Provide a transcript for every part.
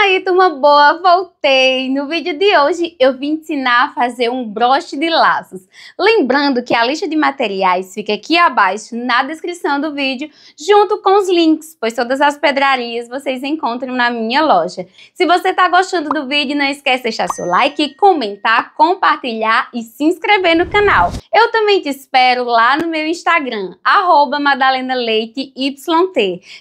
aí, turma tá boa, voltei! No vídeo de hoje eu vim ensinar a fazer um broche de laços. Lembrando que a lista de materiais fica aqui abaixo na descrição do vídeo, junto com os links, pois todas as pedrarias vocês encontram na minha loja. Se você tá gostando do vídeo, não esquece de deixar seu like, comentar, compartilhar e se inscrever no canal. Eu também te espero lá no meu Instagram, arroba madalenaleiteyt.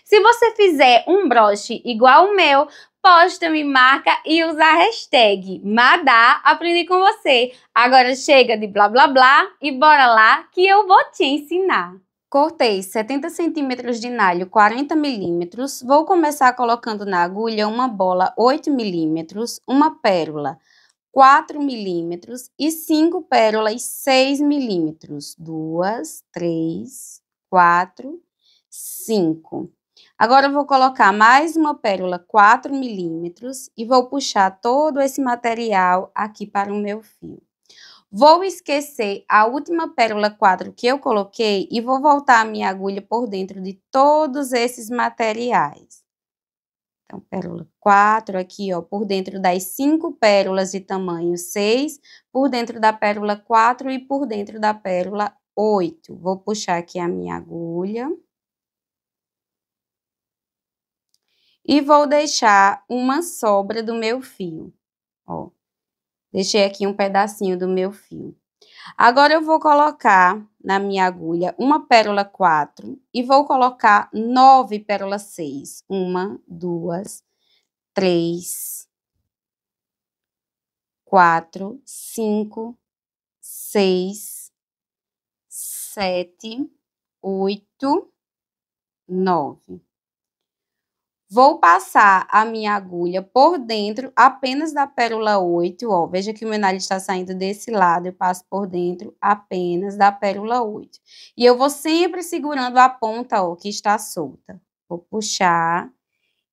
Se você fizer um broche igual o meu, posta, me marca e usa a hashtag Madá, aprendi com você. Agora chega de blá blá blá e bora lá que eu vou te ensinar. Cortei 70 centímetros de nalho 40 milímetros. Vou começar colocando na agulha uma bola 8 milímetros, uma pérola 4 milímetros e 5 pérolas 6 milímetros. 2, 3, 4, 5. Agora eu vou colocar mais uma pérola 4 milímetros e vou puxar todo esse material aqui para o meu fio. Vou esquecer a última pérola 4 que eu coloquei e vou voltar a minha agulha por dentro de todos esses materiais. Então, pérola 4 aqui, ó, por dentro das cinco pérolas de tamanho 6, por dentro da pérola 4 e por dentro da pérola 8. Vou puxar aqui a minha agulha. E vou deixar uma sobra do meu fio. Ó, deixei aqui um pedacinho do meu fio. Agora eu vou colocar na minha agulha uma pérola 4 e vou colocar nove pérolas 6. Uma, duas, três, quatro, cinco, seis, sete, oito, nove. Vou passar a minha agulha por dentro apenas da pérola 8, ó. Veja que o meu nariz está saindo desse lado, eu passo por dentro apenas da pérola 8. E eu vou sempre segurando a ponta, ó, que está solta. Vou puxar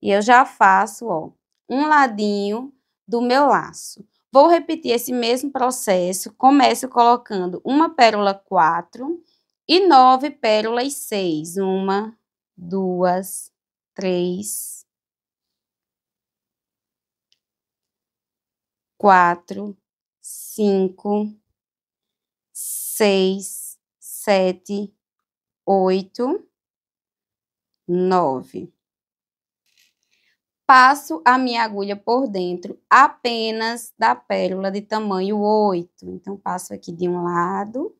e eu já faço, ó, um ladinho do meu laço. Vou repetir esse mesmo processo, começo colocando uma pérola 4 e nove pérolas 6. Uma, duas, três três, quatro, cinco, seis, sete, oito, nove. Passo a minha agulha por dentro apenas da pérola de tamanho oito. Então, passo aqui de um lado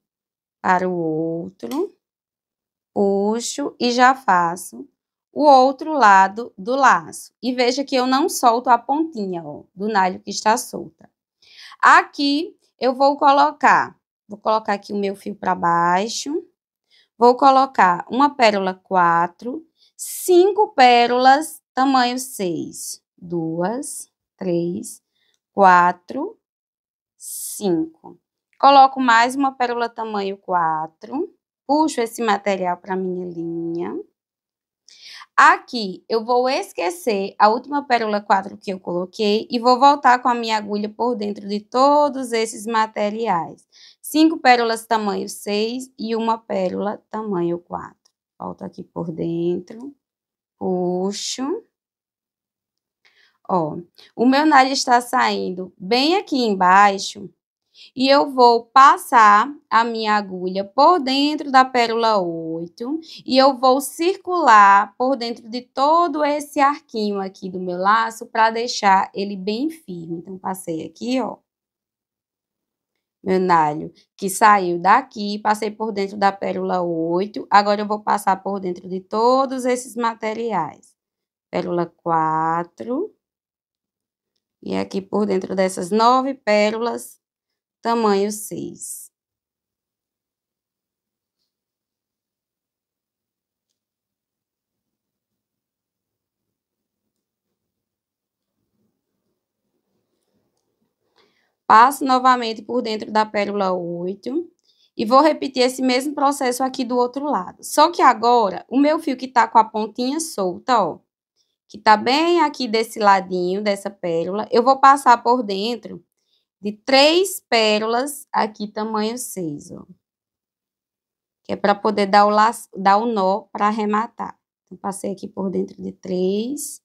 para o outro, puxo e já faço o outro lado do laço. E veja que eu não solto a pontinha ó, do nalho que está solta. Aqui eu vou colocar, vou colocar aqui o meu fio para baixo, vou colocar uma pérola 4, cinco pérolas tamanho 6, duas, três, quatro, cinco. Coloco mais uma pérola tamanho 4, puxo esse material para minha linha Aqui eu vou esquecer a última pérola 4 que eu coloquei e vou voltar com a minha agulha por dentro de todos esses materiais. Cinco pérolas tamanho 6 e uma pérola tamanho 4. Volto aqui por dentro, puxo. Ó, o meu nalho está saindo bem aqui embaixo, e eu vou passar a minha agulha por dentro da pérola 8 e eu vou circular por dentro de todo esse arquinho aqui do meu laço para deixar ele bem firme. Então, passei aqui, ó, meu nalho que saiu daqui, passei por dentro da pérola 8, agora eu vou passar por dentro de todos esses materiais. Pérola 4, e aqui por dentro dessas nove pérolas, tamanho 6. Passo novamente por dentro da pérola 8 e vou repetir esse mesmo processo aqui do outro lado. Só que agora, o meu fio que tá com a pontinha solta, ó, que tá bem aqui desse ladinho dessa pérola, eu vou passar por dentro de três pérolas, aqui tamanho 6, ó. Que é para poder dar o, laço, dar o nó para arrematar. Então, passei aqui por dentro de três.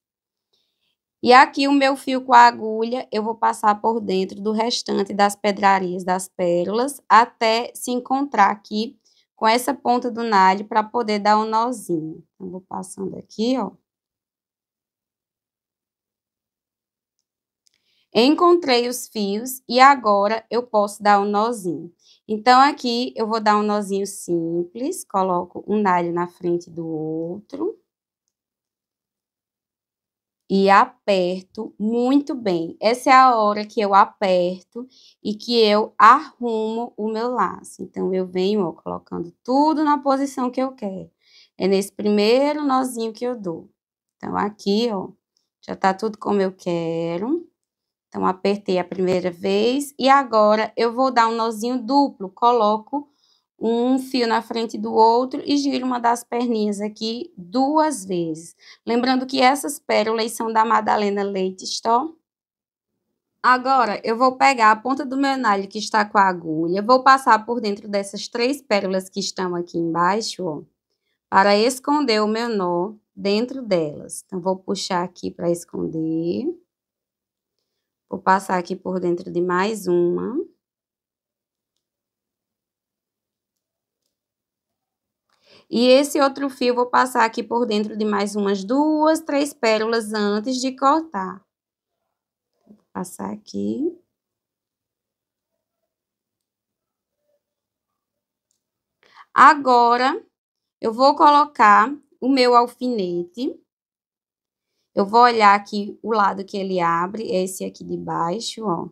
E aqui o meu fio com a agulha, eu vou passar por dentro do restante das pedrarias das pérolas, até se encontrar aqui com essa ponta do nalho para poder dar um nozinho. Então, vou passando aqui, ó. Encontrei os fios e agora eu posso dar um nozinho. Então, aqui eu vou dar um nozinho simples, coloco um nalho na frente do outro. E aperto muito bem. Essa é a hora que eu aperto e que eu arrumo o meu laço. Então, eu venho ó, colocando tudo na posição que eu quero. É nesse primeiro nozinho que eu dou. Então, aqui, ó, já tá tudo como eu quero. Então, apertei a primeira vez e agora eu vou dar um nozinho duplo. Coloco um fio na frente do outro e giro uma das perninhas aqui duas vezes. Lembrando que essas pérolas são da Madalena Leite Store. Tá? Agora, eu vou pegar a ponta do meu nalho que está com a agulha, vou passar por dentro dessas três pérolas que estão aqui embaixo, ó, para esconder o meu nó dentro delas. Então, vou puxar aqui para esconder. Vou passar aqui por dentro de mais uma. E esse outro fio vou passar aqui por dentro de mais umas duas, três pérolas antes de cortar. Vou passar aqui. Agora, eu vou colocar o meu alfinete eu vou olhar aqui o lado que ele abre, esse aqui de baixo, ó.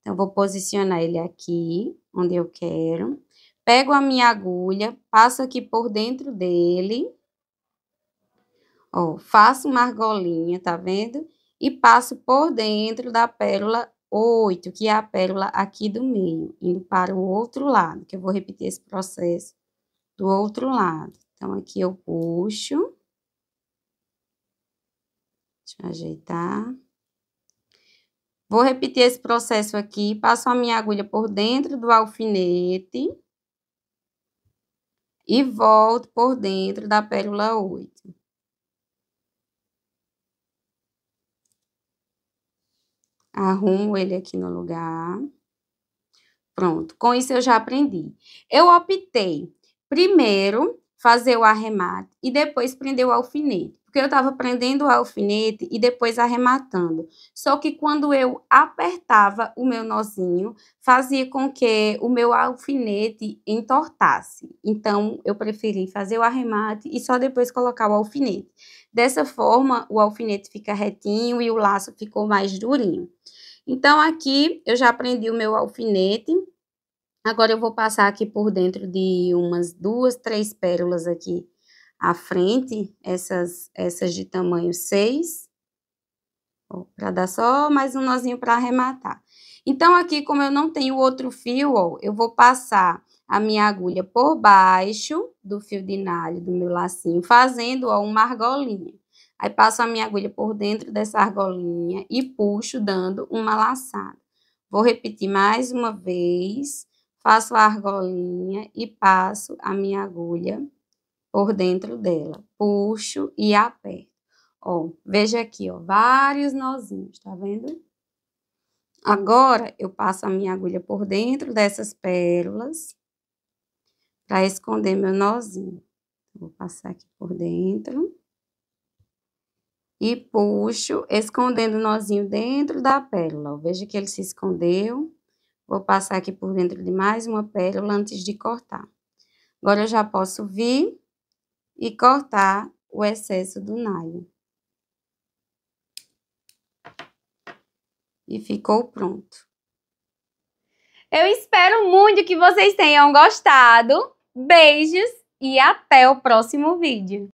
Então, vou posicionar ele aqui, onde eu quero. Pego a minha agulha, passo aqui por dentro dele. Ó, faço uma argolinha, tá vendo? E passo por dentro da pérola 8, que é a pérola aqui do meio, indo para o outro lado, que eu vou repetir esse processo do outro lado. Então, aqui eu puxo Deixa eu ajeitar. Vou repetir esse processo aqui. Passo a minha agulha por dentro do alfinete. E volto por dentro da pérola 8. Arrumo ele aqui no lugar. Pronto, com isso eu já aprendi. Eu optei primeiro fazer o arremate e depois prender o alfinete. Porque eu estava prendendo o alfinete e depois arrematando. Só que quando eu apertava o meu nozinho, fazia com que o meu alfinete entortasse. Então, eu preferi fazer o arremate e só depois colocar o alfinete. Dessa forma, o alfinete fica retinho e o laço ficou mais durinho. Então, aqui eu já prendi o meu alfinete Agora eu vou passar aqui por dentro de umas duas, três pérolas aqui à frente, essas, essas de tamanho 6, para dar só mais um nozinho para arrematar. Então, aqui, como eu não tenho outro fio, ó, eu vou passar a minha agulha por baixo do fio de nalho do meu lacinho, fazendo, ó, uma argolinha. Aí, passo a minha agulha por dentro dessa argolinha e puxo, dando uma laçada. Vou repetir mais uma vez Faço a argolinha e passo a minha agulha por dentro dela. Puxo e aperto. Ó, veja aqui, ó, vários nozinhos, tá vendo? Agora, eu passo a minha agulha por dentro dessas pérolas para esconder meu nozinho. Vou passar aqui por dentro. E puxo, escondendo o nozinho dentro da pérola. veja que ele se escondeu. Vou passar aqui por dentro de mais uma pérola antes de cortar. Agora, eu já posso vir e cortar o excesso do nylon. E ficou pronto. Eu espero muito que vocês tenham gostado. Beijos e até o próximo vídeo.